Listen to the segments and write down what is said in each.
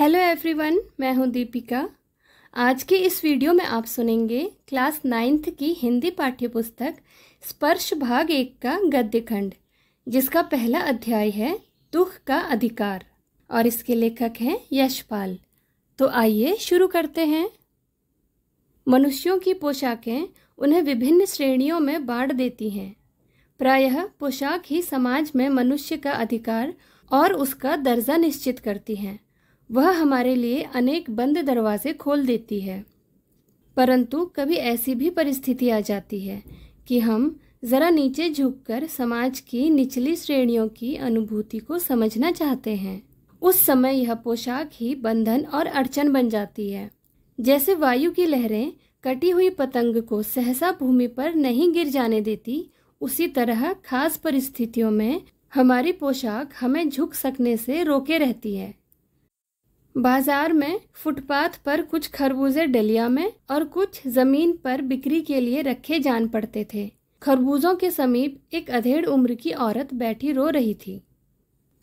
hello everyone मैं हूं दीपिका आज के इस वीडियो में आप सुनेंगे क्लास नाइन्थ की हिंदी पाठ्यपुस्तक स्पर्श भाग एक का गद्य खंड जिसका पहला अध्याय है दुख का अधिकार और इसके लेखक हैं यशपाल तो आइए शुरू करते हैं मनुष्यों की पोशाकें उन्हें विभिन्न श्रेणियों में बांट देती हैं प्रायः पोशाक ही समाज में मनुष्य का अधिकार और उसका दर्जा निश्चित करती हैं वह हमारे लिए अनेक बंद दरवाजे खोल देती है परंतु कभी ऐसी भी परिस्थिति आ जाती है कि हम ज़रा नीचे झुककर समाज की निचली श्रेणियों की अनुभूति को समझना चाहते हैं उस समय यह पोशाक ही बंधन और अड़चन बन जाती है जैसे वायु की लहरें कटी हुई पतंग को सहसा भूमि पर नहीं गिर जाने देती उसी तरह खास परिस्थितियों में हमारी पोशाक हमें झुक सकने से रोके रहती है बाजार में फुटपाथ पर कुछ खरबूजे डलिया में और कुछ जमीन पर बिक्री के लिए रखे जान पड़ते थे खरबूजों के समीप एक अधेड़ उम्र की औरत बैठी रो रही थी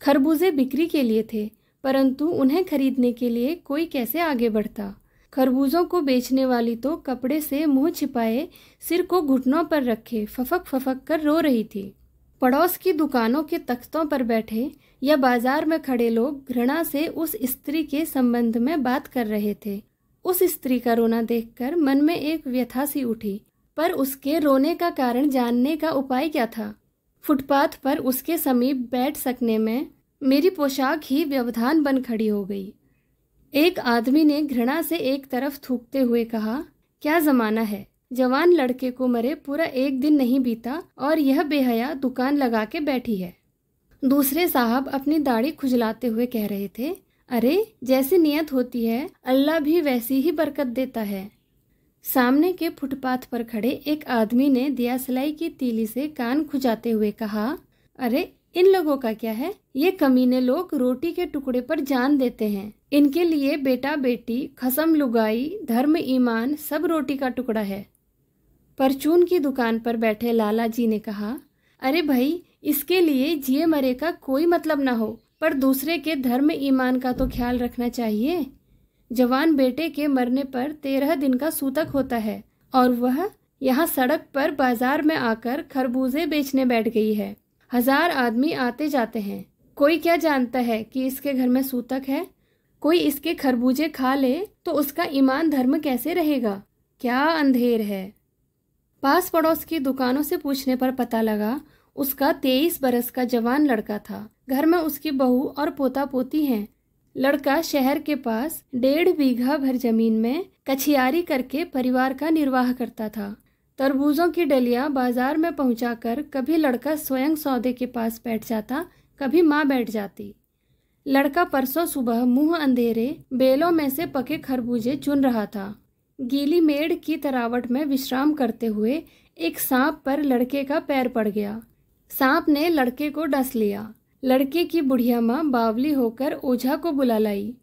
खरबूजे बिक्री के लिए थे परंतु उन्हें खरीदने के लिए कोई कैसे आगे बढ़ता खरबूजों को बेचने वाली तो कपड़े से मुंह छिपाए सिर को घुटनों पर रखे फफक फफक कर रो रही थी पड़ोस की दुकानों के तख्तों पर बैठे या बाजार में खड़े लोग घृणा से उस स्त्री के संबंध में बात कर रहे थे उस स्त्री का रोना देखकर मन में एक व्यथा सी उठी पर उसके रोने का कारण जानने का उपाय क्या था फुटपाथ पर उसके समीप बैठ सकने में मेरी पोशाक ही व्यवधान बन खड़ी हो गई एक आदमी ने घृणा से एक तरफ थूकते हुए कहा क्या जमाना है जवान लड़के को मरे पूरा एक दिन नहीं बीता और यह बेहया दुकान लगा के बैठी है दूसरे साहब अपनी दाढ़ी खुजलाते हुए कह रहे थे अरे जैसी नियत होती है अल्लाह भी वैसी ही बरकत देता है सामने के फुटपाथ पर खड़े एक आदमी ने दिया सिलाई की तीली से कान खुजाते हुए कहा अरे इन लोगों का क्या है ये कमीने लोग रोटी के टुकड़े पर जान देते हैं इनके लिए बेटा बेटी खसम लुगाई धर्म ईमान सब रोटी का टुकड़ा है परचून की दुकान पर बैठे लाला जी ने कहा अरे भाई इसके लिए जिए मरे का कोई मतलब ना हो पर दूसरे के धर्म ईमान का तो ख्याल रखना चाहिए जवान बेटे के मरने पर तेरह दिन का सूतक होता है और वह यहाँ सड़क पर बाजार में आकर खरबूजे बेचने बैठ गई है हजार आदमी आते जाते हैं कोई क्या जानता है कि इसके घर में सूतक है कोई इसके खरबूजे खा ले तो उसका ईमान धर्म कैसे रहेगा क्या अंधेर है पास पड़ोस की दुकानों से पूछने पर पता लगा उसका तेईस बरस का जवान लड़का था घर में उसकी बहू और पोता पोती हैं लड़का शहर के पास डेढ़ बीघा भर जमीन में कछियारी करके परिवार का निर्वाह करता था तरबूजों की डलिया बाजार में पहुंचाकर कभी लड़का स्वयं सौदे के पास बैठ जाता कभी माँ बैठ जाती लड़का परसों सुबह मुंह अंधेरे बेलों में से पके खरबूजे चुन रहा था गीली मेड़ की तरावट में विश्राम करते हुए एक सांप पर लड़के का पैर पड़ गया सांप ने लड़के को डस लिया लड़के की बुढ़िया माँ बावली होकर ओझा को बुला लाई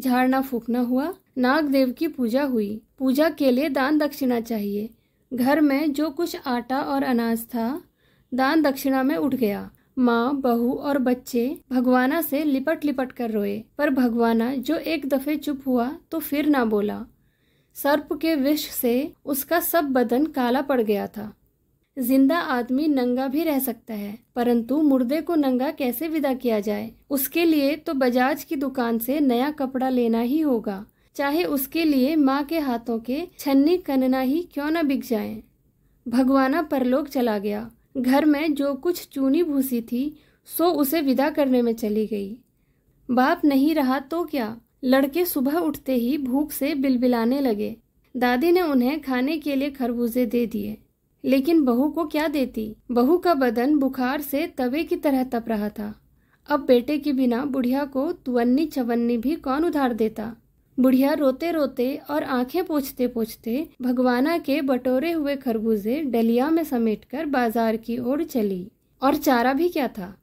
झाड़ना फूकना हुआ नागदेव की पूजा हुई पूजा के लिए दान दक्षिणा चाहिए घर में जो कुछ आटा और अनाज था दान दक्षिणा में उठ गया माँ बहू और बच्चे भगवाना से लिपट लिपट कर रोए पर भगवाना जो एक दफे चुप हुआ तो फिर ना बोला सर्प के विष से उसका सब बदन काला पड़ गया था जिंदा आदमी नंगा भी रह सकता है परंतु मुर्दे को नंगा कैसे विदा किया जाए उसके लिए तो बजाज की दुकान से नया कपड़ा लेना ही होगा चाहे उसके लिए माँ के हाथों के छन्नी कनना ही क्यों न बिक जाए भगवाना परलोक चला गया घर में जो कुछ चूनी भूसी थी सो उसे विदा करने में चली गई बाप नहीं रहा तो क्या लड़के सुबह उठते ही भूख से बिलबिलाने लगे दादी ने उन्हें खाने के लिए खरबूजे दे दिए लेकिन बहू को क्या देती बहू का बदन बुखार से तवे की तरह तप रहा था अब बेटे के बिना बुढ़िया को तुवन्नी चवन्नी भी कौन उधार देता बुढ़िया रोते रोते और आंखें पोछते पोछते भगवाना के बटोरे हुए खरबूजे डलिया में समेटकर बाजार की ओर चली और चारा भी क्या था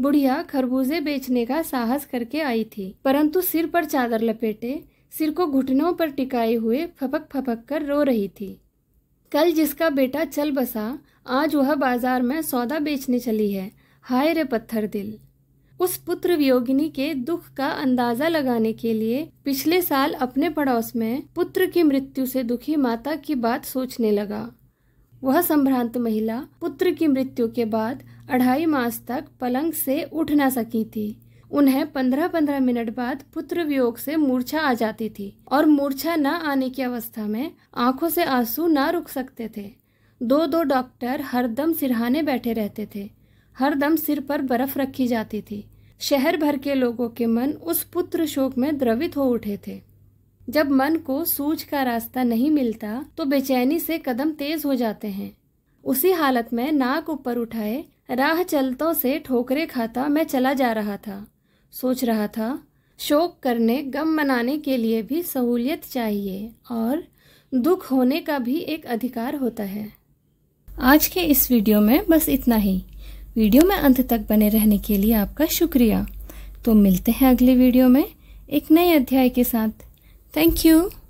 बुढ़िया खरबूजे बेचने का साहस करके आई थी परंतु सिर पर चादर लपेटे सिर को घुटनों पर टिकाए हुए फपक फपक कर रो रही थी कल जिसका बेटा चल बसा आज वह बाजार में सौदा बेचने चली है हाय रे पत्थर दिल उस पुत्र वियोगिनी के दुख का अंदाजा लगाने के लिए पिछले साल अपने पड़ोस में पुत्र की मृत्यु से दुखी माता की बात सोचने लगा वह संभ्रांत महिला पुत्र की मृत्यु के बाद अढ़ाई मास तक पलंग से उठ ना सकी थी उन्हें पंद्रह पंद्रह मिनट बाद पुत्र वियोग से मूर्छा आ जाती थी और मूर्छा न आने की अवस्था में आंखों से आंसू न रुक सकते थे दो दो डॉक्टर हरदम सिरहाने बैठे रहते थे हरदम सिर पर बर्फ रखी जाती थी शहर भर के लोगों के मन उस पुत्र शोक में द्रवित हो उठे थे जब मन को सूझ का रास्ता नहीं मिलता तो बेचैनी से कदम तेज हो जाते हैं उसी हालत में नाक ऊपर उठाए राह चलतों से ठोकरे खाता मैं चला जा रहा था सोच रहा था शोक करने गम मनाने के लिए भी सहूलियत चाहिए और दुख होने का भी एक अधिकार होता है आज के इस वीडियो में बस इतना ही वीडियो में अंत तक बने रहने के लिए आपका शुक्रिया तो मिलते हैं अगले वीडियो में एक नए अध्याय के साथ थैंक यू